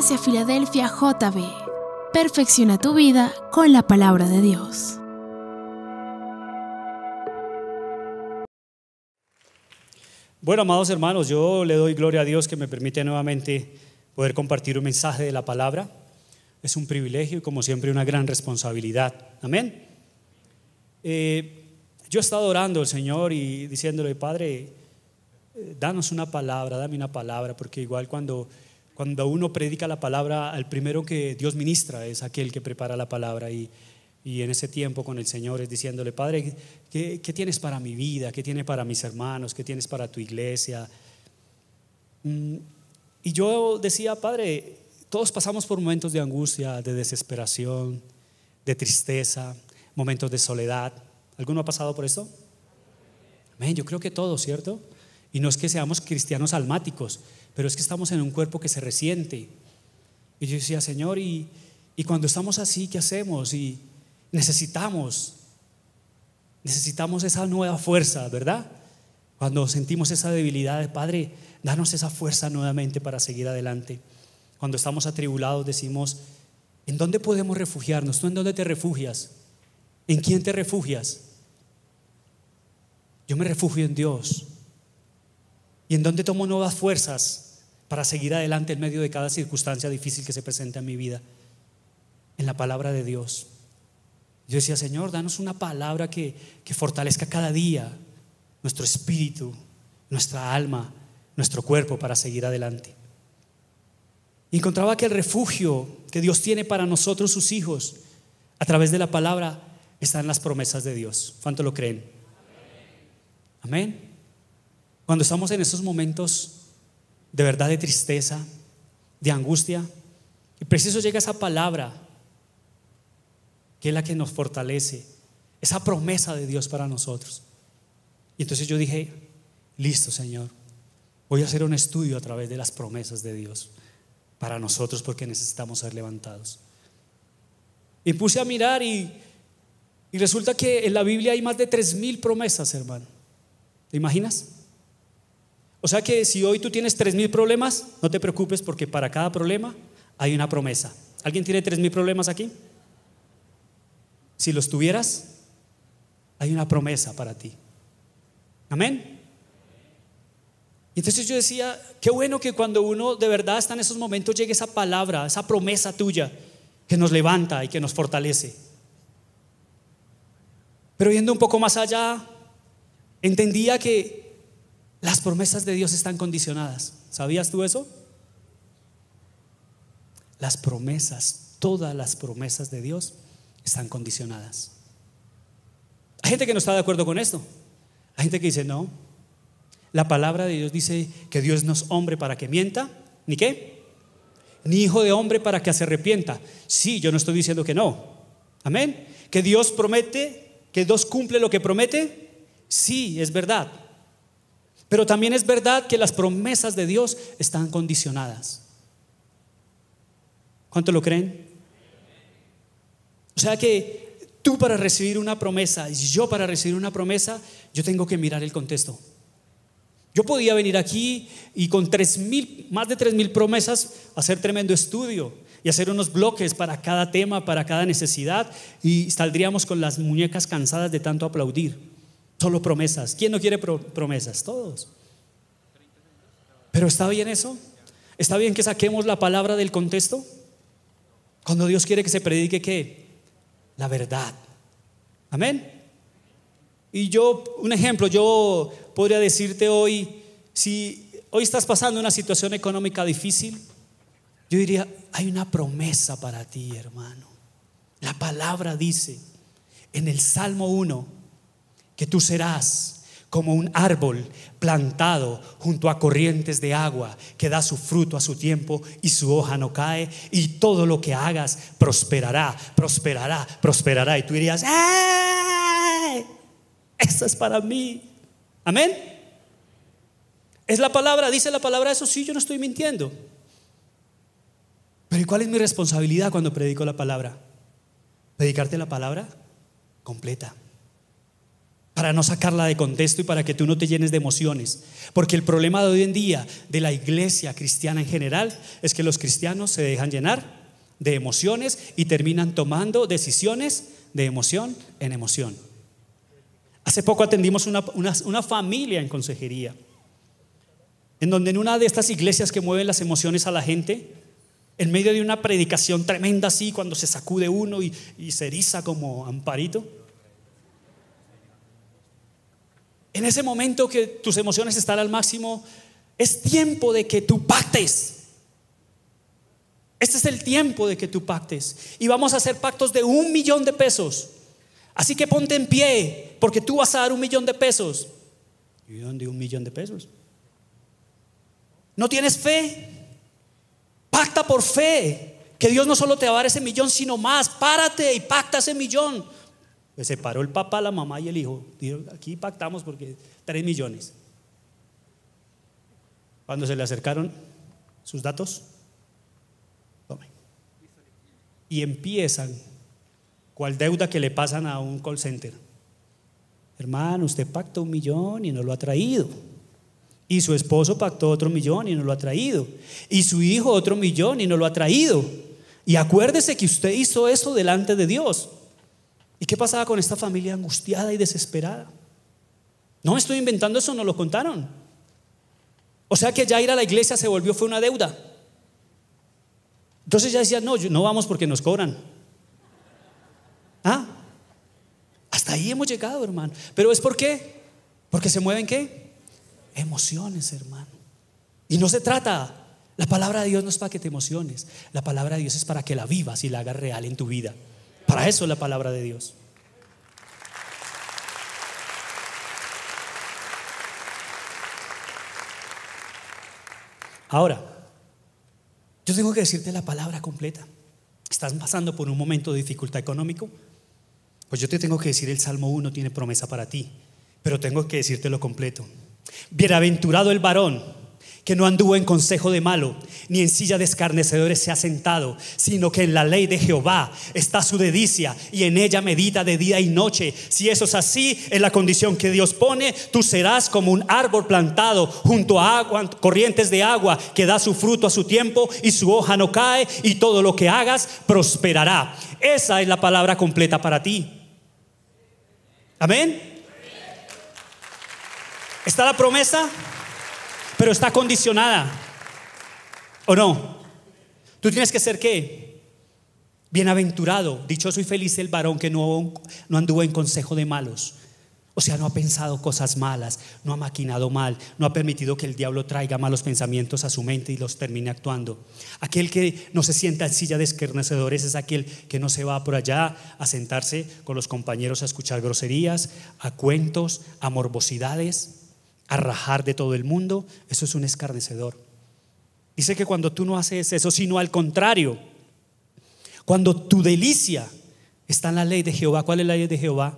Hacia Filadelfia JB. Perfecciona tu vida con la palabra de Dios. Bueno, amados hermanos, yo le doy gloria a Dios que me permite nuevamente poder compartir un mensaje de la palabra. Es un privilegio y como siempre una gran responsabilidad. Amén. Eh, yo he estado orando al Señor y diciéndole, Padre, eh, danos una palabra, dame una palabra, porque igual cuando cuando uno predica la palabra, el primero que Dios ministra es aquel que prepara la palabra y, en ese tiempo con el Señor es diciéndole, Padre, ¿qué, tienes para mi vida? ¿Qué tienes para mis hermanos? ¿Qué tienes para tu iglesia? Mm, y yo decía, Padre, todos pasamos por momentos de angustia, de desesperación, de tristeza, momentos de soledad. ¿Alguno ha pasado por eso? Amén, yo creo que todos, ¿cierto? Y no es que seamos cristianos almáticos, pero es que estamos en un cuerpo que se resiente. Y yo decía, Señor, y, cuando estamos así, ¿qué hacemos? Y necesitamos, necesitamos esa nueva fuerza, ¿verdad? Cuando sentimos esa debilidad, Padre, danos esa fuerza nuevamente para seguir adelante. Cuando estamos atribulados decimos, ¿en dónde podemos refugiarnos? ¿Tú en dónde te refugias? ¿En quién te refugias? Yo me refugio en Dios. ¿Y en dónde tomo nuevas fuerzas? para seguir adelante en medio de cada circunstancia difícil que se presente en mi vida, en la palabra de Dios. Yo decía, Señor, danos una palabra que, fortalezca cada día nuestro espíritu, nuestra alma, nuestro cuerpo para seguir adelante. Y encontraba que el refugio que Dios tiene para nosotros, sus hijos, a través de la palabra, están las promesas de Dios. ¿Cuánto lo creen? Amén. Cuando estamos en esos momentos de verdad de tristeza, de angustia. Y preciso llega esa palabra que es la que nos fortalece, esa promesa de Dios para nosotros. Y entonces yo dije, listo Señor, voy a hacer un estudio a través de las promesas de Dios para nosotros porque necesitamos ser levantados. Y puse a mirar y, resulta que en la Biblia hay más de 3.000 promesas, hermano. ¿Te imaginas? O sea que si hoy tú tienes tres mil problemas, no te preocupes porque para cada problema hay una promesa. ¿Alguien tiene tres mil problemas aquí? Si los tuvieras, hay una promesa para ti. Amén. Y entonces yo decía, qué bueno que cuando uno de verdad está en esos momentos llegue esa palabra, esa promesa tuya que nos levanta y que nos fortalece. Pero yendo un poco más allá, entendía que las promesas de Dios están condicionadas. ¿Sabías tú eso? Las promesas, todas las promesas de Dios están condicionadas. Hay gente que no está de acuerdo con esto. Hay gente que dice, no, la palabra de Dios dice que Dios no es hombre para que mienta, ni qué, ni hijo de hombre para que se arrepienta. Sí, yo no estoy diciendo que no. Amén. Que Dios promete, que Dios cumple lo que promete. Sí, es verdad. Pero también es verdad que las promesas de Dios están condicionadas. ¿Cuánto lo creen? O sea que tú para recibir una promesa y yo para recibir una promesa, yo tengo que mirar el contexto. Yo podía venir aquí y con tres más de tres mil promesas hacer tremendo estudio y hacer unos bloques para cada tema, para cada necesidad y saldríamos con las muñecas cansadas de tanto aplaudir. Solo promesas. ¿Quién no quiere promesas? Todos. Pero ¿está bien eso? ¿Está bien que saquemos la palabra del contexto? Cuando Dios quiere que se predique qué? La verdad. Amén. Y yo, un ejemplo, yo podría decirte hoy, si hoy estás pasando una situación económica difícil, yo diría, hay una promesa para ti, hermano. La palabra dice en el Salmo 1, que tú serás como un árbol plantado junto a corrientes de agua que da su fruto a su tiempo y su hoja no cae y todo lo que hagas prosperará, prosperará, prosperará. Y tú dirías, ¡Ay! eso es para mí. Amén. Es la palabra, dice la palabra, eso sí, yo no estoy mintiendo. Pero ¿y cuál es mi responsabilidad cuando predico la palabra? Predicarte la palabra completa para no sacarla de contexto y para que tú no te llenes de emociones. Porque el problema de hoy en día de la iglesia cristiana en general es que los cristianos se dejan llenar de emociones y terminan tomando decisiones de emoción en emoción. Hace poco atendimos una, una, familia en consejería, en donde en una de estas iglesias que mueven las emociones a la gente, en medio de una predicación tremenda así, cuando se sacude uno y, y se eriza como amparito, En ese momento que tus emociones están al máximo, es tiempo de que tú pactes. Este es el tiempo de que tú pactes. Y vamos a hacer pactos de un millón de pesos. Así que ponte en pie, porque tú vas a dar un millón de pesos. ¿Y dónde un millón de pesos? ¿No tienes fe? Pacta por fe. Que Dios no solo te va a dar ese millón, sino más. Párate y pacta ese millón. Pues se paró el papá, la mamá y el hijo. Dijo, aquí pactamos porque tres millones. Cuando se le acercaron sus datos, Y empiezan, cual deuda que le pasan a un call center. Hermano, usted pactó un millón y no lo ha traído. Y su esposo pactó otro millón y no lo ha traído. Y su hijo otro millón y no lo ha traído. Y acuérdese que usted hizo eso delante de Dios. ¿Y qué pasaba con esta familia angustiada y desesperada? No me estoy inventando eso, nos lo contaron. O sea que ya ir a la iglesia se volvió, fue una deuda. Entonces ya decían, no, no vamos porque nos cobran. ¿Ah? Hasta ahí hemos llegado, hermano. Pero es por qué? Porque se mueven qué? Emociones, hermano. Y no se trata. La palabra de Dios no es para que te emociones. La palabra de Dios es para que la vivas y la hagas real en tu vida. Para eso es la palabra de Dios. Ahora, yo tengo que decirte la palabra completa. ¿Estás pasando por un momento de dificultad económico? Pues yo te tengo que decir el Salmo 1 tiene promesa para ti, pero tengo que decírtelo completo. Bienaventurado el varón que no anduvo en consejo de malo, ni en silla de escarnecedores se ha sentado, sino que en la ley de Jehová está su dedicia y en ella medita de día y noche. Si eso es así, en la condición que Dios pone, tú serás como un árbol plantado junto a agua, corrientes de agua, que da su fruto a su tiempo y su hoja no cae y todo lo que hagas prosperará. Esa es la palabra completa para ti. Amén. ¿Está la promesa? pero está condicionada. ¿O no? Tú tienes que ser qué? Bienaventurado, dichoso y feliz el varón que no, no anduvo en consejo de malos. O sea, no ha pensado cosas malas, no ha maquinado mal, no ha permitido que el diablo traiga malos pensamientos a su mente y los termine actuando. Aquel que no se sienta en silla de escarnecedores es aquel que no se va por allá a sentarse con los compañeros a escuchar groserías, a cuentos, a morbosidades a rajar de todo el mundo, eso es un escarnecedor. Dice que cuando tú no haces eso, sino al contrario, cuando tu delicia está en la ley de Jehová, ¿cuál es la ley de Jehová?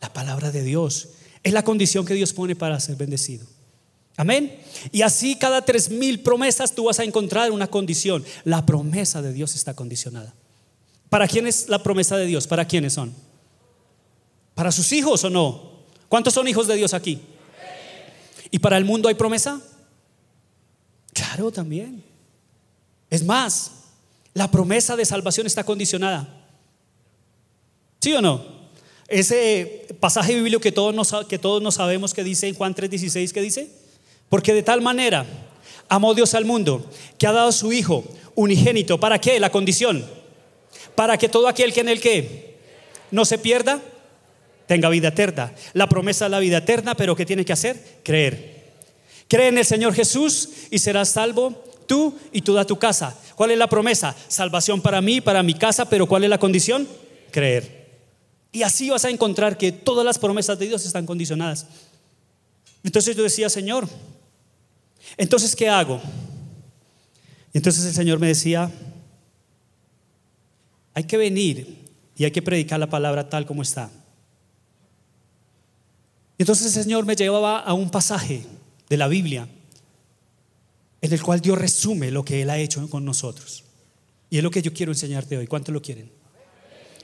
La palabra de Dios. Es la condición que Dios pone para ser bendecido. Amén. Y así cada tres mil promesas tú vas a encontrar una condición. La promesa de Dios está condicionada. ¿Para quién es la promesa de Dios? ¿Para quiénes son? ¿Para sus hijos o no? ¿Cuántos son hijos de Dios aquí? ¿Y para el mundo hay promesa? Claro, también. Es más, la promesa de salvación está condicionada. ¿Sí o no? Ese pasaje bíblico que todos nos, que todos nos sabemos que dice en Juan 3:16, que dice? Porque de tal manera amó Dios al mundo que ha dado a su Hijo unigénito. ¿Para qué? La condición. Para que todo aquel que en el que no se pierda, tenga vida eterna. La promesa es la vida eterna, pero ¿qué tiene que hacer? Creer. Cree en el Señor Jesús y serás salvo tú y toda tu casa. ¿Cuál es la promesa? Salvación para mí, para mi casa, pero ¿cuál es la condición? Creer. Y así vas a encontrar que todas las promesas de Dios están condicionadas. Entonces yo decía, Señor, entonces ¿qué hago? Y entonces el Señor me decía, hay que venir y hay que predicar la palabra tal como está. Y entonces el Señor me llevaba a un pasaje de la Biblia en el cual Dios resume lo que Él ha hecho con nosotros. Y es lo que yo quiero enseñarte hoy. ¿Cuántos lo quieren?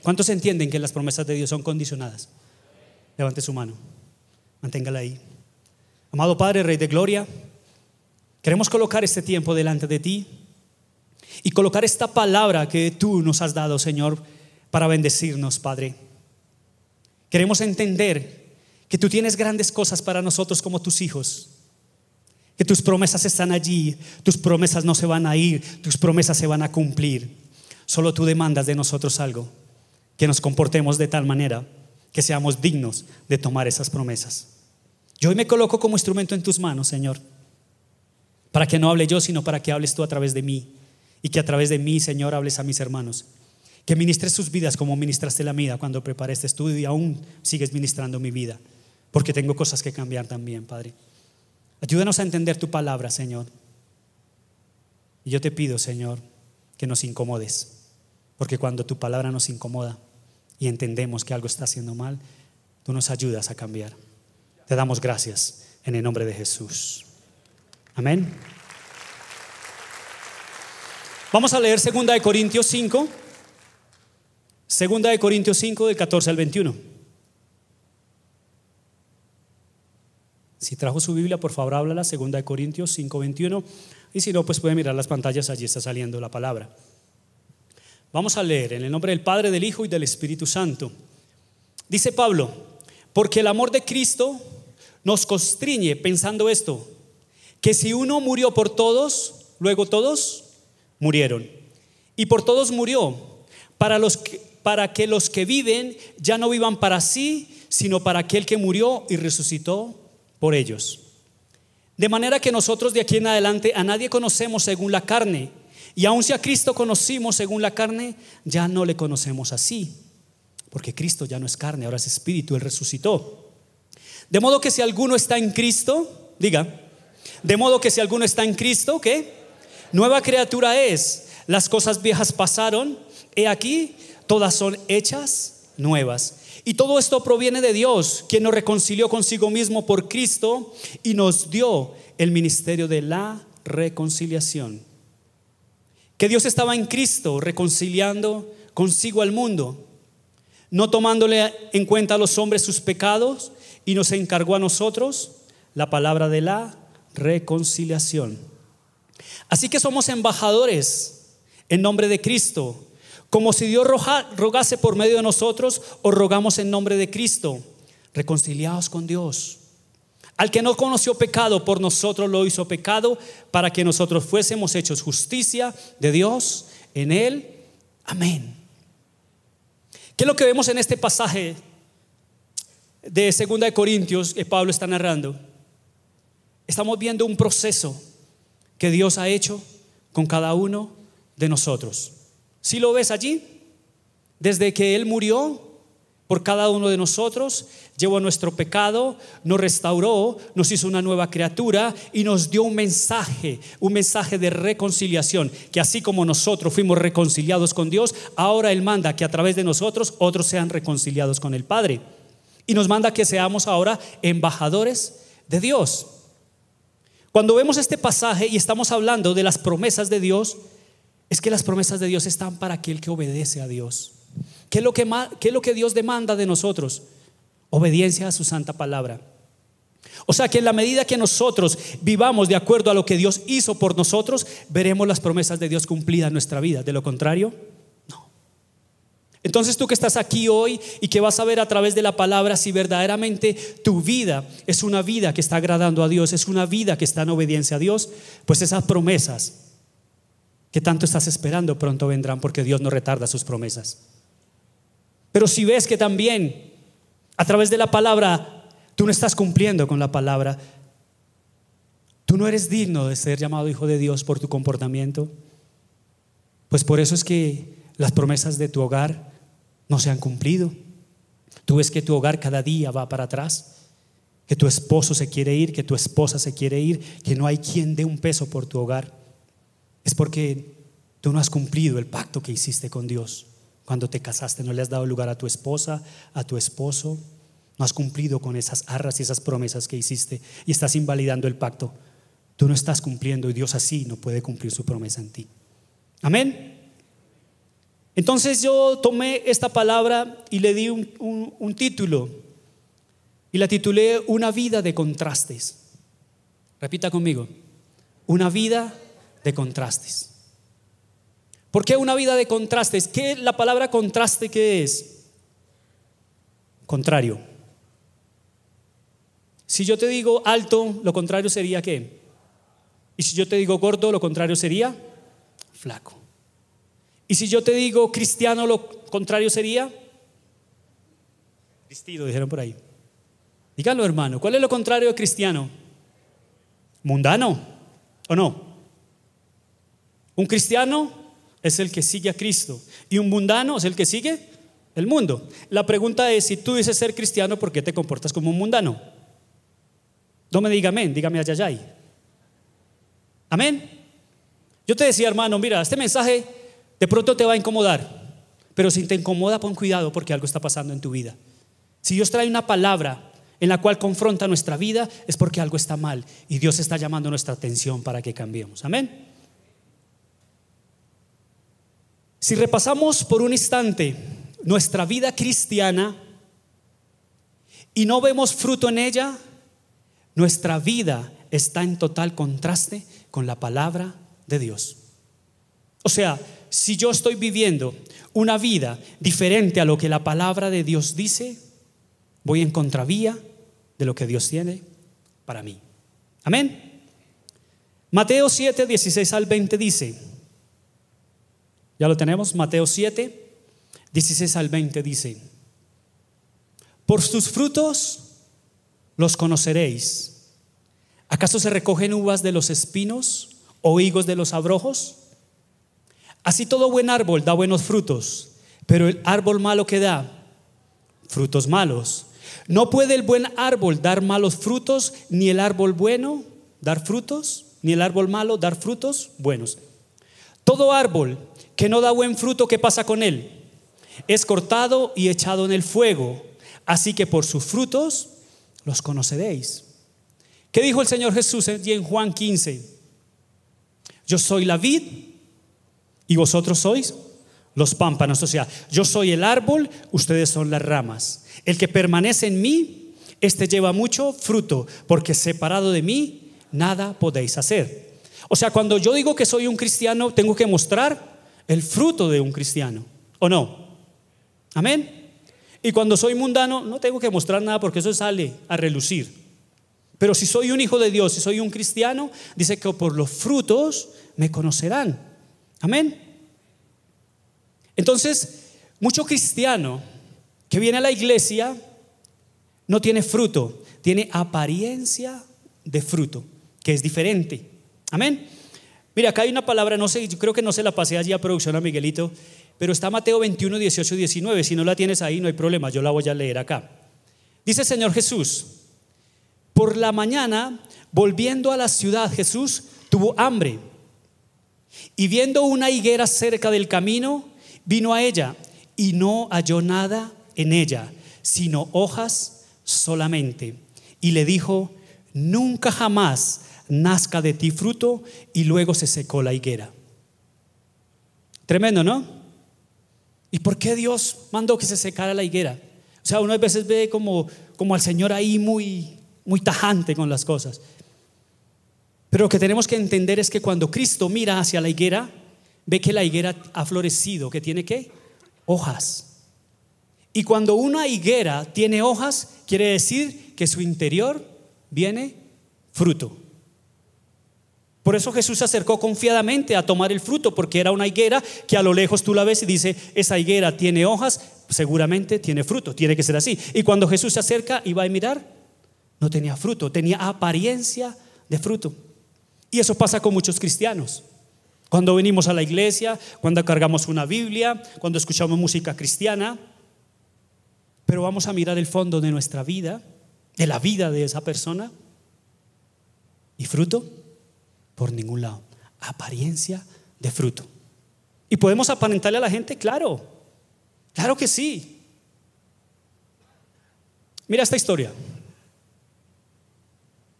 ¿Cuántos entienden que las promesas de Dios son condicionadas? Levante su mano. Manténgala ahí. Amado Padre, Rey de Gloria, queremos colocar este tiempo delante de ti y colocar esta palabra que tú nos has dado, Señor, para bendecirnos, Padre. Queremos entender que tú tienes grandes cosas para nosotros como tus hijos, que tus promesas están allí, tus promesas no se van a ir, tus promesas se van a cumplir. Solo tú demandas de nosotros algo, que nos comportemos de tal manera que seamos dignos de tomar esas promesas. Yo hoy me coloco como instrumento en tus manos, Señor, para que no hable yo, sino para que hables tú a través de mí y que a través de mí, Señor, hables a mis hermanos. Que ministres sus vidas como ministraste la mía cuando preparé este estudio y aún sigues ministrando mi vida porque tengo cosas que cambiar también, Padre. Ayúdanos a entender tu palabra, Señor. Y yo te pido, Señor, que nos incomodes, porque cuando tu palabra nos incomoda y entendemos que algo está haciendo mal, tú nos ayudas a cambiar. Te damos gracias en el nombre de Jesús. Amén. Vamos a leer 2 de Corintios 5. 2 de Corintios 5 del 14 al 21. Si trajo su Biblia, por favor, háblala, 2 Corintios 5:21. Y si no, pues puede mirar las pantallas, allí está saliendo la palabra. Vamos a leer en el nombre del Padre, del Hijo y del Espíritu Santo. Dice Pablo, porque el amor de Cristo nos constriñe pensando esto, que si uno murió por todos, luego todos murieron. Y por todos murió, para, los para que los que viven ya no vivan para sí, sino para aquel que murió y resucitó por ellos. De manera que nosotros de aquí en adelante a nadie conocemos según la carne, y aun si a Cristo conocimos según la carne, ya no le conocemos así, porque Cristo ya no es carne, ahora es espíritu, Él resucitó. De modo que si alguno está en Cristo, diga, de modo que si alguno está en Cristo, ¿qué? Nueva criatura es, las cosas viejas pasaron, he aquí, todas son hechas nuevas. Y todo esto proviene de Dios, quien nos reconcilió consigo mismo por Cristo y nos dio el ministerio de la reconciliación. Que Dios estaba en Cristo reconciliando consigo al mundo, no tomándole en cuenta a los hombres sus pecados y nos encargó a nosotros la palabra de la reconciliación. Así que somos embajadores en nombre de Cristo, como si Dios rogase por medio de nosotros o rogamos en nombre de Cristo, reconciliados con Dios. Al que no conoció pecado, por nosotros lo hizo pecado, para que nosotros fuésemos hechos justicia de Dios en él. Amén. ¿Qué es lo que vemos en este pasaje de segunda de Corintios que Pablo está narrando? Estamos viendo un proceso que Dios ha hecho con cada uno de nosotros. Si lo ves allí, desde que Él murió por cada uno de nosotros, llevó nuestro pecado, nos restauró, nos hizo una nueva criatura y nos dio un mensaje, un mensaje de reconciliación, que así como nosotros fuimos reconciliados con Dios, ahora Él manda que a través de nosotros otros sean reconciliados con el Padre. Y nos manda que seamos ahora embajadores de Dios. Cuando vemos este pasaje y estamos hablando de las promesas de Dios, es que las promesas de Dios están para aquel que obedece a Dios. ¿Qué es lo que, Dios demanda de nosotros? Obediencia a su santa palabra. O sea que en la medida que nosotros vivamos de acuerdo a lo que Dios hizo por nosotros, veremos las promesas de Dios cumplidas en nuestra vida. De lo contrario, no. Entonces tú que estás aquí hoy y que vas a ver a través de la palabra si verdaderamente tu vida es una vida que está agradando a Dios, es una vida que está en obediencia a Dios, pues esas promesas que tanto estás esperando? Pronto vendrán porque Dios no retarda sus promesas. Pero si ves que también a través de la palabra tú no estás cumpliendo con la palabra, tú no eres digno de ser llamado hijo de Dios por tu comportamiento, pues por eso es que las promesas de tu hogar no se han cumplido. Tú ves que tu hogar cada día va para atrás, que tu esposo se quiere ir, que tu esposa se quiere ir, que no hay quien dé un peso por tu hogar es porque tú no has cumplido el pacto que hiciste con Dios. Cuando te casaste no le has dado lugar a tu esposa, a tu esposo, no has cumplido con esas arras y esas promesas que hiciste y estás invalidando el pacto. Tú no estás cumpliendo y Dios así no puede cumplir su promesa en ti. Amén. Entonces yo tomé esta palabra y le di un, título y la titulé Una vida de contrastes. Repita conmigo, una vida de contrastes. ¿Por qué una vida de contrastes? ¿Qué la palabra contraste qué es? Contrario. Si yo te digo alto, lo contrario sería qué? Y si yo te digo gordo, lo contrario sería flaco. Y si yo te digo cristiano, lo contrario sería Vestido, dijeron por ahí. Díganlo, hermano, ¿cuál es lo contrario de cristiano? Mundano, ¿o no? Un cristiano es el que sigue a Cristo y un mundano es el que sigue el mundo. La pregunta es, si tú dices ser cristiano, ¿por qué te comportas como un mundano? No me diga amén, dígame ayayay. Amén. Yo te decía, hermano, mira, este mensaje de pronto te va a incomodar, pero si te incomoda, pon cuidado porque algo está pasando en tu vida. Si Dios trae una palabra en la cual confronta nuestra vida, es porque algo está mal y Dios está llamando nuestra atención para que cambiemos. Amén. Si repasamos por un instante nuestra vida cristiana y no vemos fruto en ella, nuestra vida está en total contraste con la palabra de Dios. O sea, si yo estoy viviendo una vida diferente a lo que la palabra de Dios dice, voy en contravía de lo que Dios tiene para mí. Amén. Mateo 7, 16 al 20 dice, ya lo tenemos, Mateo 7, 16 al 20 dice, por sus frutos los conoceréis. ¿Acaso se recogen uvas de los espinos o higos de los abrojos? Así todo buen árbol da buenos frutos, pero el árbol malo que da, frutos malos. No puede el buen árbol dar malos frutos, ni el árbol bueno dar frutos, ni el árbol malo dar frutos buenos. Todo árbol que no da buen fruto, ¿qué pasa con él? Es cortado y echado en el fuego. Así que por sus frutos los conoceréis. ¿Qué dijo el Señor Jesús en Juan 15? Yo soy la vid y vosotros sois los pámpanos. O sea, yo soy el árbol, ustedes son las ramas. El que permanece en mí, este lleva mucho fruto, porque separado de mí, nada podéis hacer. O sea, cuando yo digo que soy un cristiano, tengo que mostrar el fruto de un cristiano, ¿o no? Amén. Y cuando soy mundano, no tengo que mostrar nada porque eso sale a relucir. Pero si soy un hijo de Dios, si soy un cristiano, dice que por los frutos me conocerán. Amén. Entonces, mucho cristiano que viene a la iglesia no tiene fruto, tiene apariencia de fruto, que es diferente. Amén. Mira, acá hay una palabra, no sé, yo creo que no se la pasé allí a producción a Miguelito, pero está Mateo 21, 18 y 19. Si no la tienes ahí, no hay problema, yo la voy a leer acá. Dice el Señor Jesús, por la mañana, volviendo a la ciudad, Jesús tuvo hambre y viendo una higuera cerca del camino, vino a ella y no halló nada en ella, sino hojas solamente. Y le dijo, nunca jamás nazca de ti fruto y luego se secó la higuera. Tremendo, ¿no? ¿Y por qué Dios mandó que se secara la higuera? O sea, uno a veces ve como, como al Señor ahí muy, muy tajante con las cosas. Pero lo que tenemos que entender es que cuando Cristo mira hacia la higuera, ve que la higuera ha florecido, que tiene qué? Hojas. Y cuando una higuera tiene hojas, quiere decir que su interior viene fruto. Por eso Jesús se acercó confiadamente a tomar el fruto, porque era una higuera que a lo lejos tú la ves y dice, esa higuera tiene hojas, seguramente tiene fruto, tiene que ser así. Y cuando Jesús se acerca y va a mirar, no tenía fruto, tenía apariencia de fruto. Y eso pasa con muchos cristianos. Cuando venimos a la iglesia, cuando cargamos una Biblia, cuando escuchamos música cristiana, pero vamos a mirar el fondo de nuestra vida, de la vida de esa persona. ¿Y fruto? por ningún lado. Apariencia de fruto. ¿Y podemos aparentarle a la gente? Claro, claro que sí. Mira esta historia.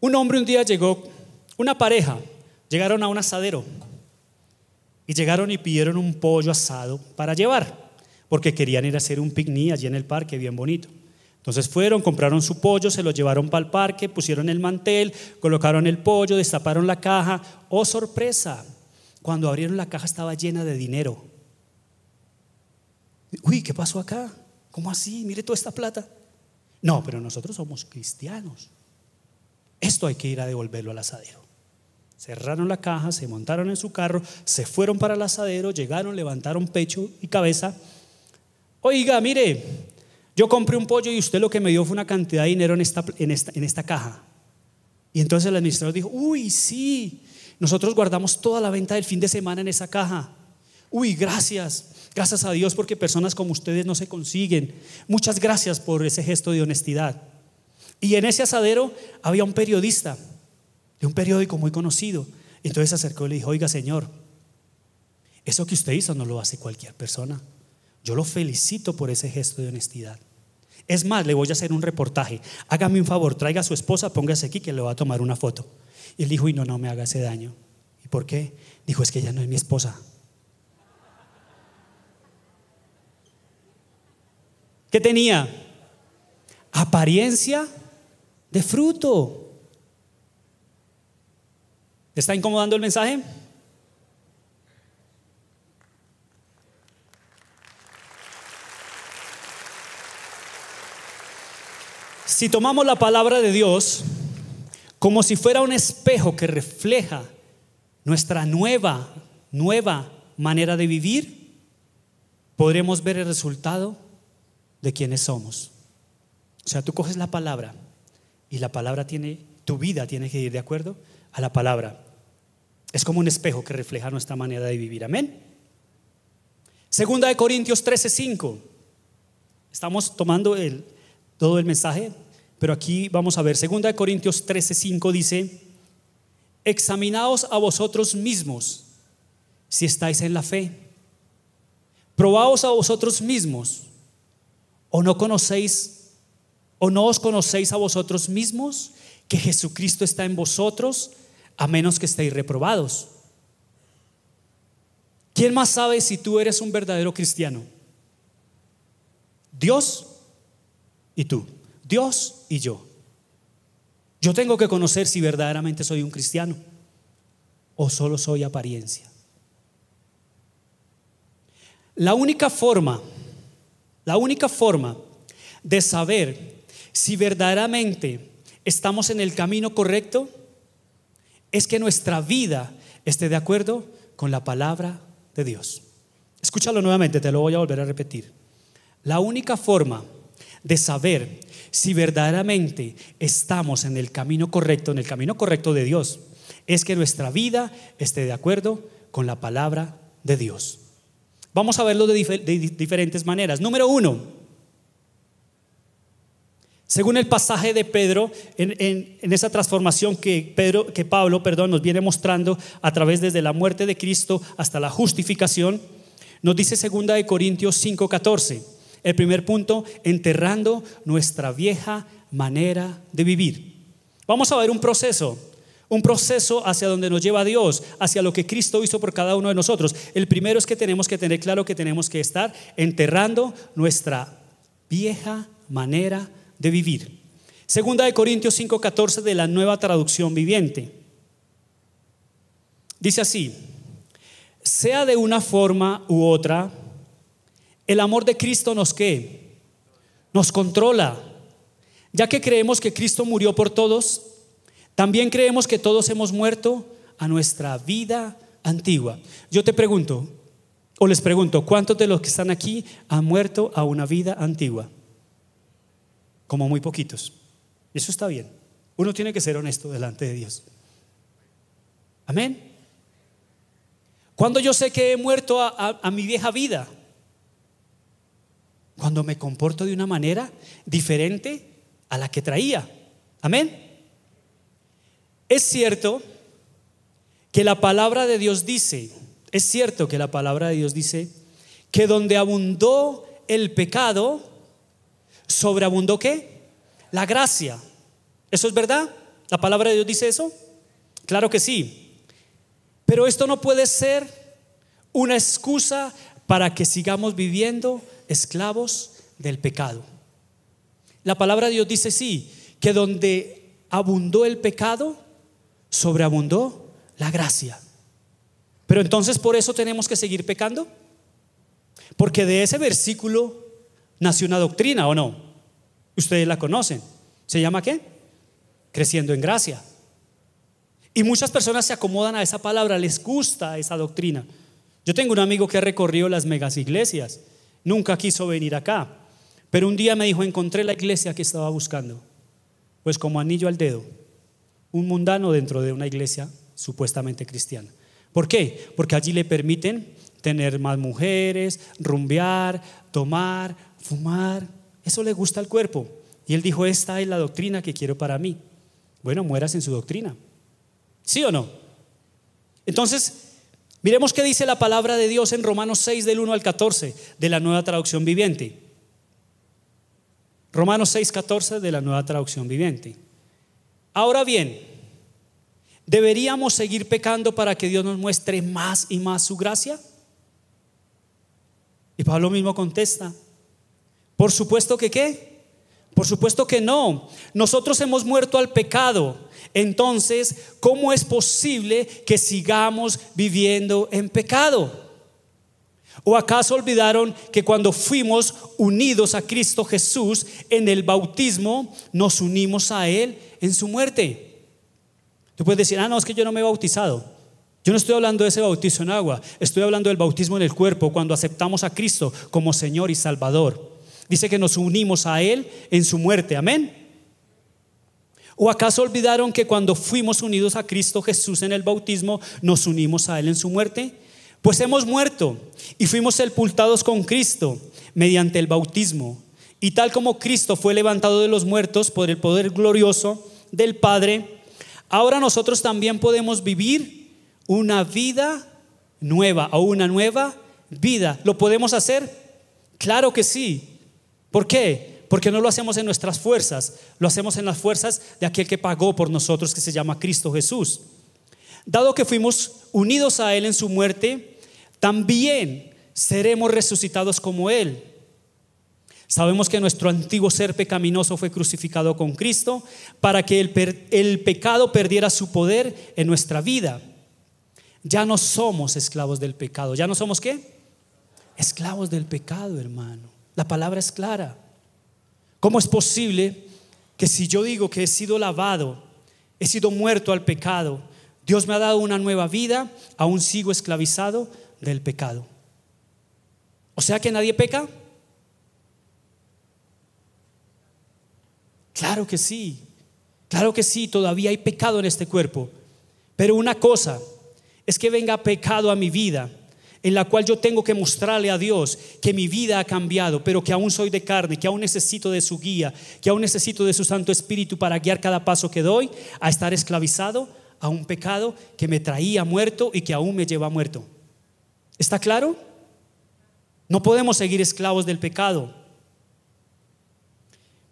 Un hombre un día llegó, una pareja, llegaron a un asadero y llegaron y pidieron un pollo asado para llevar, porque querían ir a hacer un picnic allí en el parque, bien bonito. Entonces fueron, compraron su pollo, se lo llevaron para el parque, pusieron el mantel, colocaron el pollo, destaparon la caja. ¡Oh, sorpresa! Cuando abrieron la caja estaba llena de dinero. Uy, ¿qué pasó acá? ¿Cómo así? Mire toda esta plata. No, pero nosotros somos cristianos. Esto hay que ir a devolverlo al asadero. Cerraron la caja, se montaron en su carro, se fueron para el asadero, llegaron, levantaron pecho y cabeza. Oiga, mire, yo compré un pollo y usted lo que me dio fue una cantidad de dinero en esta, caja. Y entonces el administrador dijo, uy, sí, nosotros guardamos toda la venta del fin de semana en esa caja. Uy, gracias. Gracias a Dios porque personas como ustedes no se consiguen. Muchas gracias por ese gesto de honestidad. Y en ese asadero había un periodista de un periódico muy conocido. Entonces se acercó y le dijo, oiga señor, eso que usted hizo no lo hace cualquier persona. Yo lo felicito por ese gesto de honestidad. Es más, le voy a hacer un reportaje. Hágame un favor, traiga a su esposa, póngase aquí que le va a tomar una foto. Y él dijo, y no, no me haga ese daño. ¿Y por qué? Dijo, es que ella no es mi esposa. ¿Qué tenía? Apariencia de fruto. ¿Está incomodando el mensaje? Si tomamos la palabra de Dios como si fuera un espejo que refleja nuestra nueva, nueva manera de vivir, podremos ver el resultado de quienes somos. O sea, tú coges la palabra y la palabra tiene, tu vida tiene que ir de acuerdo a la palabra. Es como un espejo que refleja nuestra manera de vivir. Amén. Segunda de Corintios 13:5. Estamos tomando todo el mensaje pero aquí vamos a ver, 2 Corintios 13:5 dice, examinaos a vosotros mismos si estáis en la fe. Probaos a vosotros mismos o no conocéis o no os conocéis a vosotros mismos que Jesucristo está en vosotros a menos que estéis reprobados. ¿Quién más sabe si tú eres un verdadero cristiano? Dios y tú. Dios yo. Yo tengo que conocer si verdaderamente soy un cristiano o solo soy apariencia. La única forma, la única forma de saber si verdaderamente estamos en el camino correcto es que nuestra vida esté de acuerdo con la palabra de Dios. Escúchalo nuevamente, te lo voy a volver a repetir. La única forma de saber si verdaderamente estamos en el camino correcto, en el camino correcto de Dios, es que nuestra vida esté de acuerdo con la palabra de Dios. Vamos a verlo de, diferentes maneras. Número uno, según el pasaje de Pedro, en, esa transformación que, Pedro, que Pablo perdón, nos viene mostrando a través desde la muerte de Cristo hasta la justificación, nos dice 2 Corintios 5:14. El primer punto, enterrando nuestra vieja manera de vivir. Vamos a ver un proceso, un proceso hacia donde nos lleva Dios, hacia lo que Cristo hizo por cada uno de nosotros. El primero es que tenemos que tener claro que tenemos que estar enterrando nuestra vieja manera de vivir. Segunda de Corintios 5:14 de la Nueva Traducción Viviente. Dice así: Sea de una forma u otra, el amor de Cristo nos qué? Nos controla. Ya que creemos que Cristo murió por todos, también creemos que todos hemos muerto a nuestra vida antigua. Yo te pregunto, o les pregunto, ¿cuántos de los que están aquí han muerto a una vida antigua? Como muy poquitos. Eso está bien. Uno tiene que ser honesto delante de Dios. Amén. Cuando yo sé que he muerto a mi vieja vida, cuando me comporto de una manera diferente a la que traía. Amén. Es cierto que la palabra de Dios dice, es cierto que la palabra de Dios dice que donde abundó el pecado, sobreabundó qué? La gracia. ¿Eso es verdad? ¿La palabra de Dios dice eso? Claro que sí. Pero esto no puede ser una excusa para que sigamos viviendo esclavos del pecado. La palabra de Dios dice sí, que donde abundó el pecado, sobreabundó la gracia. Pero entonces por eso tenemos que seguir pecando. Porque de ese versículo nació una doctrina, ¿o no? Ustedes la conocen. ¿Se llama qué? Creciendo en gracia. Y muchas personas se acomodan a esa palabra, les gusta esa doctrina. Yo tengo un amigo que ha recorrido las megas iglesias nunca quiso venir acá. Pero un día me dijo, encontré la iglesia que estaba buscando. Pues como anillo al dedo, un mundano dentro de una iglesia supuestamente cristiana. ¿Por qué? Porque allí le permiten tener más mujeres, rumbear, tomar, fumar. Eso le gusta al cuerpo. Y él dijo, esta es la doctrina que quiero para mí. Bueno, mueras en su doctrina. ¿Sí o no? Entonces, Miremos qué dice la palabra de Dios en Romanos 6 del 1 al 14 de la nueva traducción viviente. Romanos 6, 14 de la nueva traducción viviente. Ahora bien, ¿deberíamos seguir pecando para que Dios nos muestre más y más su gracia? Y Pablo mismo contesta, por supuesto que qué? Por supuesto que no. Nosotros hemos muerto al pecado entonces, ¿cómo es posible que sigamos viviendo en pecado? ¿O acaso olvidaron que cuando fuimos unidos a Cristo Jesús en el bautismo, nos unimos a Él en su muerte? Tú puedes decir, ah, no, es que yo no me he bautizado. Yo no estoy hablando de ese bautismo en agua, estoy hablando del bautismo en el cuerpo, cuando aceptamos a Cristo como Señor y Salvador. Dice que nos unimos a Él en su muerte, amén. ¿O acaso olvidaron que cuando fuimos unidos a Cristo Jesús en el bautismo, nos unimos a Él en su muerte? Pues hemos muerto y fuimos sepultados con Cristo mediante el bautismo. Y tal como Cristo fue levantado de los muertos por el poder glorioso del Padre, ahora nosotros también podemos vivir una vida nueva o una nueva vida. ¿Lo podemos hacer? Claro que sí. ¿Por qué? Porque no lo hacemos en nuestras fuerzas, lo hacemos en las fuerzas de aquel que pagó por nosotros, que se llama Cristo Jesús. Dado que fuimos unidos a Él en su muerte, también seremos resucitados como Él. Sabemos que nuestro antiguo ser pecaminoso fue crucificado con Cristo para que el, pecado perdiera su poder en nuestra vida. Ya no somos esclavos del pecado. ¿Ya no somos qué? Esclavos del pecado, hermano. La palabra es clara. ¿Cómo es posible que si yo digo que he sido lavado, he sido muerto al pecado, Dios me ha dado una nueva vida, aún sigo esclavizado del pecado? O sea que nadie peca. Claro que sí, claro que sí, todavía hay pecado en este cuerpo. Pero una cosa es que venga pecado a mi vida en la cual yo tengo que mostrarle a Dios que mi vida ha cambiado, pero que aún soy de carne, que aún necesito de su guía, que aún necesito de su Santo Espíritu para guiar cada paso que doy, a estar esclavizado a un pecado que me traía muerto y que aún me lleva muerto. ¿Está claro? No podemos seguir esclavos del pecado.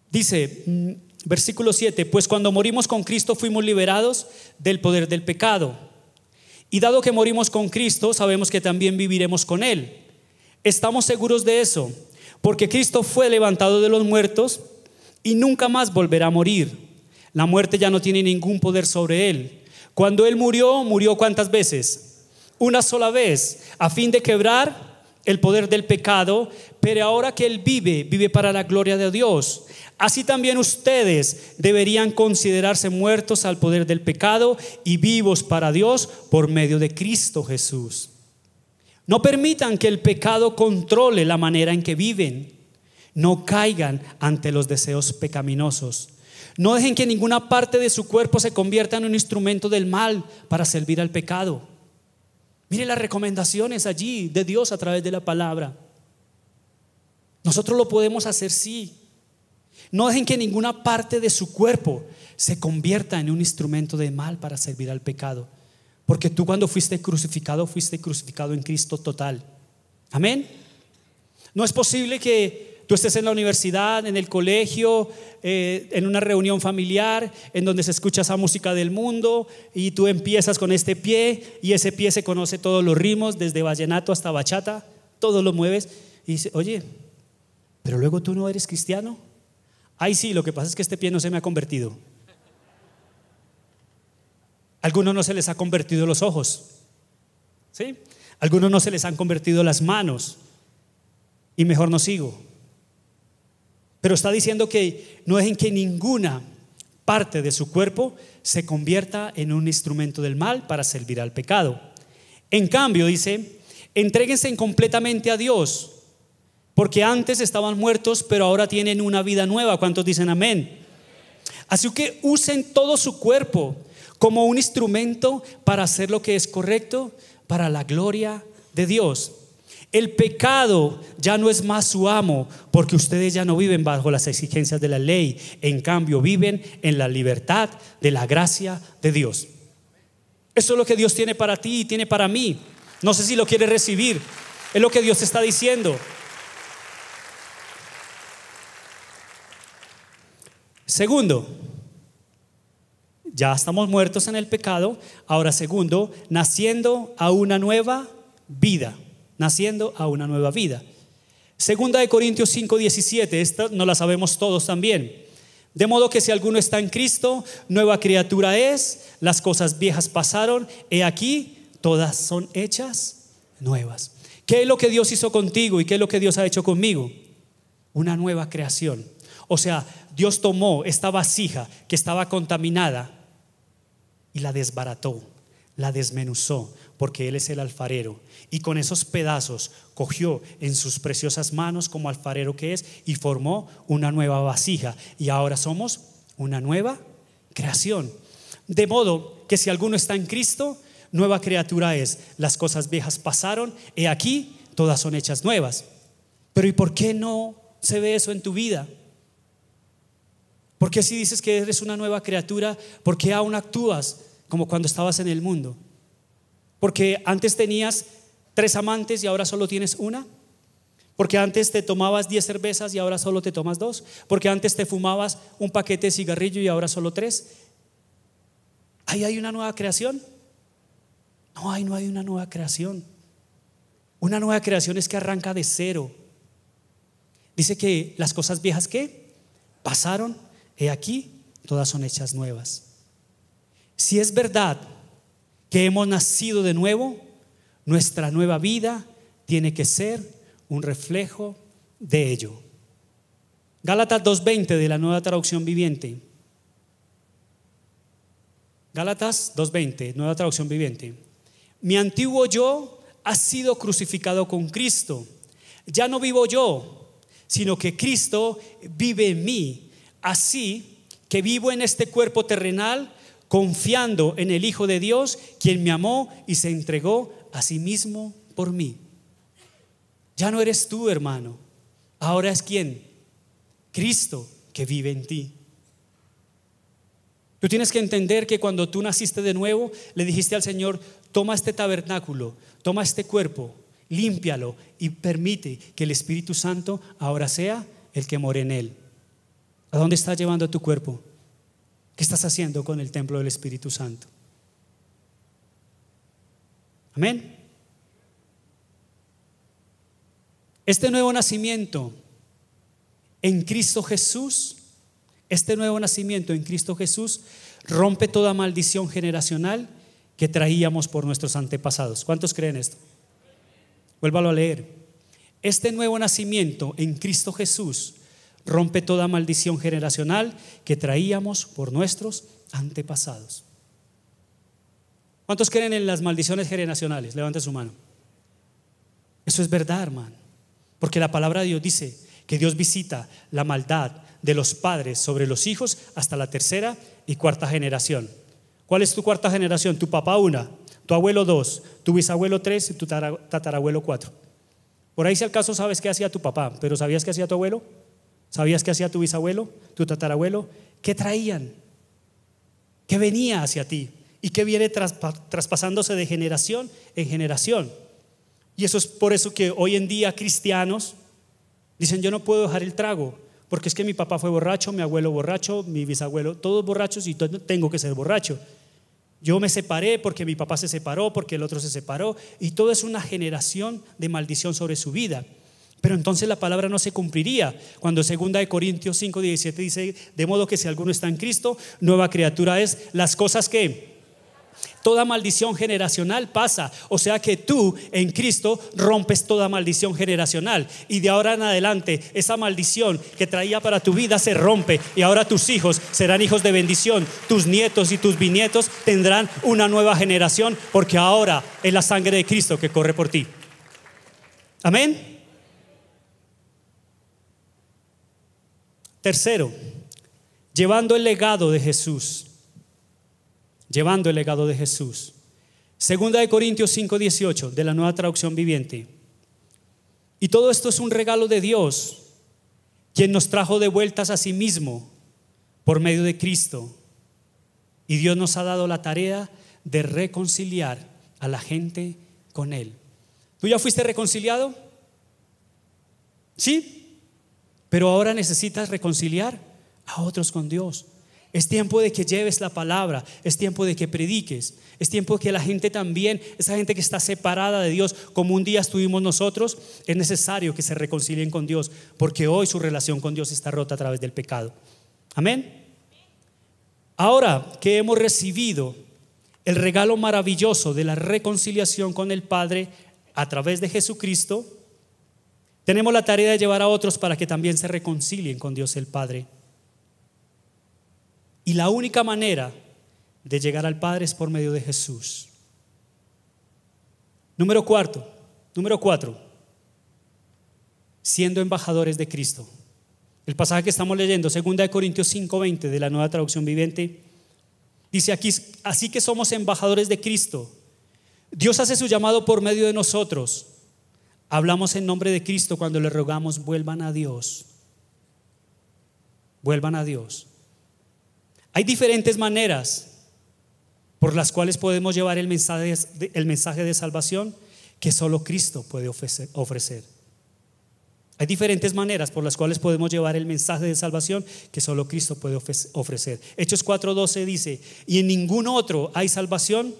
Dice, mm, versículo 7, pues cuando morimos con Cristo fuimos liberados del poder del pecado. Y dado que morimos con Cristo, sabemos que también viviremos con Él. Estamos seguros de eso, porque Cristo fue levantado de los muertos y nunca más volverá a morir. La muerte ya no tiene ningún poder sobre Él. Cuando Él murió, murió cuántas veces? Una sola vez, a fin de quebrar el poder del pecado, pero ahora que Él vive, vive para la gloria de Dios. Así también ustedes deberían considerarse muertos al poder del pecado y vivos para Dios por medio de Cristo Jesús. No permitan que el pecado controle la manera en que viven. No caigan ante los deseos pecaminosos. No dejen que ninguna parte de su cuerpo se convierta en un instrumento del mal para servir al pecado. Mire las recomendaciones allí de Dios a través de la palabra. Nosotros lo podemos hacer sí. No dejen que ninguna parte de su cuerpo se convierta en un instrumento de mal para servir al pecado. Porque tú cuando fuiste crucificado, fuiste crucificado en Cristo total. Amén. No es posible que tú estés en la universidad, en el colegio, eh, en una reunión familiar, en donde se escucha esa música del mundo y tú empiezas con este pie y ese pie se conoce todos los ritmos, desde vallenato hasta bachata, todos los mueves y dices, oye, pero luego tú no eres cristiano. Ay, sí, lo que pasa es que este pie no se me ha convertido. Algunos no se les ha convertido los ojos. ¿Sí? Algunos no se les han convertido las manos. Y mejor no sigo. Pero está diciendo que no es en que ninguna parte de su cuerpo se convierta en un instrumento del mal para servir al pecado. En cambio, dice, entréguense completamente a Dios, porque antes estaban muertos, pero ahora tienen una vida nueva. ¿Cuántos dicen amén? Así que usen todo su cuerpo como un instrumento para hacer lo que es correcto para la gloria de Dios. El pecado ya no es más su amo porque ustedes ya no viven bajo las exigencias de la ley, en cambio viven en la libertad de la gracia de Dios. Eso es lo que Dios tiene para ti y tiene para mí. No sé si lo quiere recibir, es lo que Dios está diciendo. Segundo, ya estamos muertos en el pecado, ahora segundo, naciendo a una nueva vida naciendo a una nueva vida. Segunda de Corintios 5, 17, esta no la sabemos todos también. De modo que si alguno está en Cristo, nueva criatura es, las cosas viejas pasaron, he aquí, todas son hechas nuevas. ¿Qué es lo que Dios hizo contigo y qué es lo que Dios ha hecho conmigo? Una nueva creación. O sea, Dios tomó esta vasija que estaba contaminada y la desbarató la desmenuzó, porque Él es el alfarero. Y con esos pedazos cogió en sus preciosas manos como alfarero que es y formó una nueva vasija. Y ahora somos una nueva creación. De modo que si alguno está en Cristo, nueva criatura es. Las cosas viejas pasaron, he aquí, todas son hechas nuevas. Pero ¿y por qué no se ve eso en tu vida? ¿Por qué si dices que eres una nueva criatura, por qué aún actúas como cuando estabas en el mundo. Porque antes tenías tres amantes y ahora solo tienes una. Porque antes te tomabas Diez cervezas y ahora solo te tomas dos. Porque antes te fumabas un paquete de cigarrillo y ahora solo tres. Ahí hay una nueva creación. No, hay no hay una nueva creación. Una nueva creación es que arranca de cero. Dice que las cosas viejas que pasaron, he aquí, todas son hechas nuevas. Si es verdad que hemos nacido de nuevo, nuestra nueva vida tiene que ser un reflejo de ello. Gálatas 2.20 de la nueva traducción viviente. Gálatas 2.20, nueva traducción viviente. Mi antiguo yo ha sido crucificado con Cristo. Ya no vivo yo, sino que Cristo vive en mí. Así que vivo en este cuerpo terrenal, confiando en el Hijo de Dios, quien me amó y se entregó a sí mismo por mí. Ya no eres tú, hermano. Ahora es quién? Cristo que vive en ti. Tú tienes que entender que cuando tú naciste de nuevo, le dijiste al Señor, toma este tabernáculo, toma este cuerpo, límpialo y permite que el Espíritu Santo ahora sea el que more en él. ¿A dónde está llevando tu cuerpo? ¿Qué estás haciendo con el templo del Espíritu Santo? Amén. Este nuevo nacimiento en Cristo Jesús, este nuevo nacimiento en Cristo Jesús rompe toda maldición generacional que traíamos por nuestros antepasados. ¿Cuántos creen esto? Vuélvalo a leer. Este nuevo nacimiento en Cristo Jesús Rompe toda maldición generacional que traíamos por nuestros antepasados. ¿Cuántos creen en las maldiciones generacionales? Levante su mano. Eso es verdad, hermano. Porque la palabra de Dios dice que Dios visita la maldad de los padres sobre los hijos hasta la tercera y cuarta generación. ¿Cuál es tu cuarta generación? Tu papá una, tu abuelo dos, tu bisabuelo tres y tu tatarabuelo cuatro. Por ahí si al caso sabes qué hacía tu papá, pero ¿sabías qué hacía tu abuelo? ¿Sabías qué hacía tu bisabuelo, tu tatarabuelo? ¿Qué traían? ¿Qué venía hacia ti? ¿Y qué viene traspasándose de generación en generación? Y eso es por eso que hoy en día cristianos dicen, yo no puedo dejar el trago, porque es que mi papá fue borracho, mi abuelo borracho, mi bisabuelo, todos borrachos y tengo que ser borracho. Yo me separé porque mi papá se separó, porque el otro se separó, y todo es una generación de maldición sobre su vida. Pero entonces la palabra no se cumpliría cuando 2 Corintios 5, 17 dice, de modo que si alguno está en Cristo, nueva criatura es las cosas que... Toda maldición generacional pasa. O sea que tú en Cristo rompes toda maldición generacional. Y de ahora en adelante esa maldición que traía para tu vida se rompe. Y ahora tus hijos serán hijos de bendición. Tus nietos y tus bisnietos tendrán una nueva generación porque ahora es la sangre de Cristo que corre por ti. Amén. Tercero, llevando el legado de Jesús. Llevando el legado de Jesús. Segunda de Corintios 5:18 de la Nueva Traducción Viviente. Y todo esto es un regalo de Dios, quien nos trajo de vueltas a sí mismo por medio de Cristo. Y Dios nos ha dado la tarea de reconciliar a la gente con Él. ¿Tú ya fuiste reconciliado? ¿Sí? Pero ahora necesitas reconciliar a otros con Dios. Es tiempo de que lleves la palabra, es tiempo de que prediques, es tiempo de que la gente también, esa gente que está separada de Dios, como un día estuvimos nosotros, es necesario que se reconcilien con Dios, porque hoy su relación con Dios está rota a través del pecado. Amén. Ahora que hemos recibido el regalo maravilloso de la reconciliación con el Padre a través de Jesucristo, tenemos la tarea de llevar a otros para que también se reconcilien con Dios el Padre. Y la única manera de llegar al Padre es por medio de Jesús. Número cuarto, número cuatro, siendo embajadores de Cristo. El pasaje que estamos leyendo, 2 Corintios 5:20 de la nueva traducción viviente, dice aquí, así que somos embajadores de Cristo. Dios hace su llamado por medio de nosotros. Hablamos en nombre de Cristo cuando le rogamos, vuelvan a Dios. Vuelvan a Dios. Hay diferentes maneras por las cuales podemos llevar el mensaje, el mensaje de salvación que solo Cristo puede ofrecer, ofrecer. Hay diferentes maneras por las cuales podemos llevar el mensaje de salvación que solo Cristo puede ofrecer. Hechos 4:12 dice, y en ningún otro hay salvación,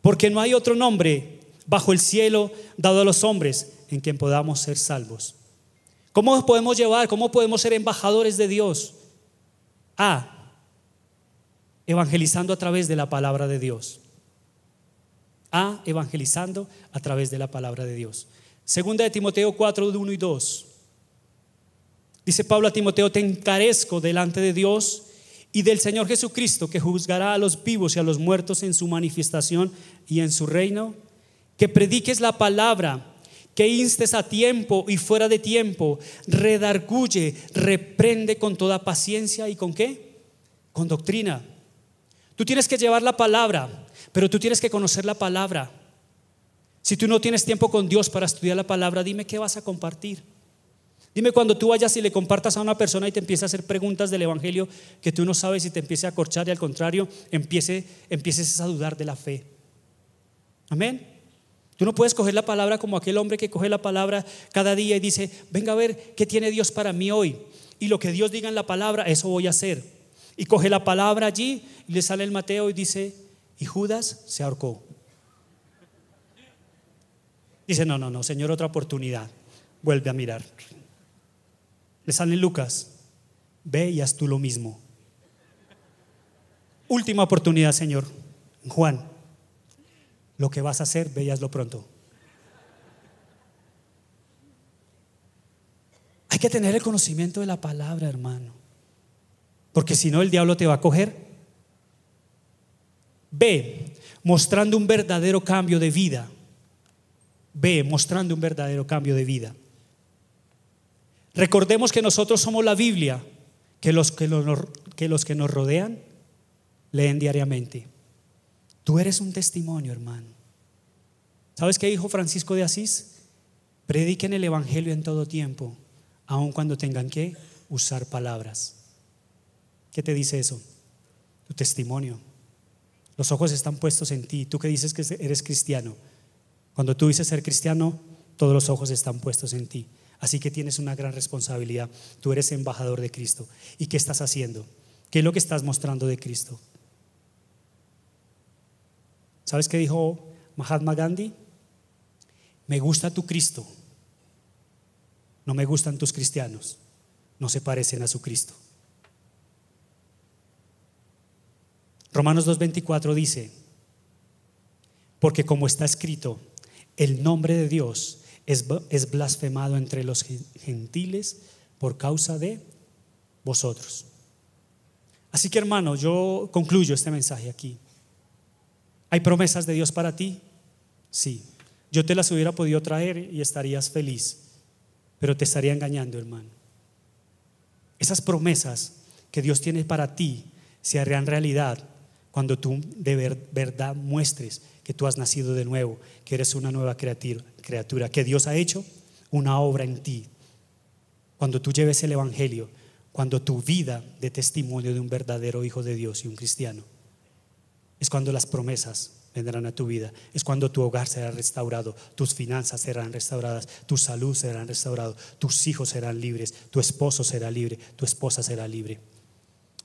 porque no hay otro nombre bajo el cielo dado a los hombres en quien podamos ser salvos. ¿Cómo nos podemos llevar? ¿Cómo podemos ser embajadores de Dios? A. Evangelizando a través de la palabra de Dios. A. Evangelizando a través de la palabra de Dios. Segunda de Timoteo 4, 1 y 2. Dice Pablo a Timoteo, te encarezco delante de Dios y del Señor Jesucristo, que juzgará a los vivos y a los muertos en su manifestación y en su reino, que prediques la palabra que instes a tiempo y fuera de tiempo, redarguye, reprende con toda paciencia y con qué? Con doctrina. Tú tienes que llevar la palabra, pero tú tienes que conocer la palabra. Si tú no tienes tiempo con Dios para estudiar la palabra, dime qué vas a compartir. Dime cuando tú vayas y le compartas a una persona y te empieza a hacer preguntas del Evangelio que tú no sabes y te empiece a corchar y al contrario, empieces a dudar de la fe. Amén. Tú no puedes coger la palabra como aquel hombre que coge la palabra cada día y dice, venga a ver qué tiene Dios para mí hoy. Y lo que Dios diga en la palabra, eso voy a hacer. Y coge la palabra allí y le sale el Mateo y dice, y Judas se ahorcó. Dice, no, no, no, Señor, otra oportunidad. Vuelve a mirar. Le sale Lucas, ve y haz tú lo mismo. Última oportunidad, Señor. Juan, lo que vas a hacer, veíaslo pronto. Hay que tener el conocimiento de la palabra, hermano. Porque si no, el diablo te va a coger. Ve, mostrando un verdadero cambio de vida. Ve, mostrando un verdadero cambio de vida. Recordemos que nosotros somos la Biblia, que los que, que, los que nos rodean leen diariamente. Tú eres un testimonio, hermano. ¿Sabes qué dijo Francisco de Asís? Prediquen el Evangelio en todo tiempo, aun cuando tengan que usar palabras. ¿Qué te dice eso? Tu testimonio. Los ojos están puestos en ti. Tú que dices que eres cristiano. Cuando tú dices ser cristiano, todos los ojos están puestos en ti. Así que tienes una gran responsabilidad. Tú eres embajador de Cristo. ¿Y qué estás haciendo? ¿Qué es lo que estás mostrando de Cristo? ¿Sabes qué dijo Mahatma Gandhi? Me gusta tu Cristo, no me gustan tus cristianos, no se parecen a su Cristo. Romanos 2.24 dice, porque como está escrito, el nombre de Dios es, es, blasfemado entre los gentiles por causa de vosotros. Así que hermano, yo concluyo este mensaje aquí. ¿Hay promesas de Dios para ti? Sí. Yo te las hubiera podido traer y estarías feliz, pero te estaría engañando, hermano. Esas promesas que Dios tiene para ti se harán realidad cuando tú de verdad muestres que tú has nacido de nuevo, que eres una nueva criatura, que Dios ha hecho una obra en ti. Cuando tú lleves el Evangelio, cuando tu vida de testimonio de un verdadero hijo de Dios y un cristiano es cuando las promesas vendrán a tu vida, es cuando tu hogar será restaurado, tus finanzas serán restauradas, tu salud será restaurada, tus hijos serán libres, tu esposo será libre, tu esposa será libre.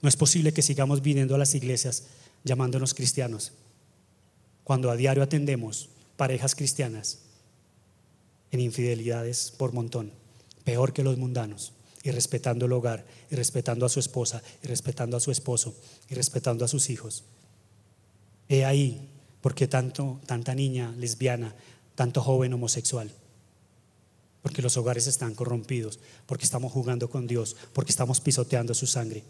No es posible que sigamos viniendo a las iglesias llamándonos cristianos, cuando a diario atendemos parejas cristianas en infidelidades por montón, peor que los mundanos, y respetando el hogar, y respetando a su esposa, y respetando a su esposo, y respetando a sus hijos. He ahí, porque tanto, tanta niña lesbiana, tanto joven homosexual, porque los hogares están corrompidos, porque estamos jugando con Dios, porque estamos pisoteando su sangre.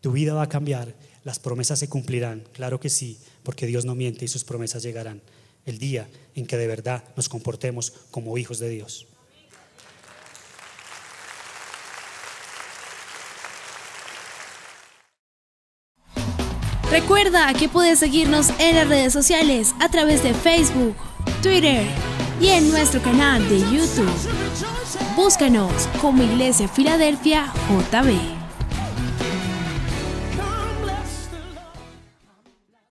Tu vida va a cambiar, las promesas se cumplirán, claro que sí, porque Dios no miente y sus promesas llegarán el día en que de verdad nos comportemos como hijos de Dios. Recuerda que puedes seguirnos en las redes sociales a través de Facebook, Twitter y en nuestro canal de YouTube. Búscanos como Iglesia Filadelfia JB.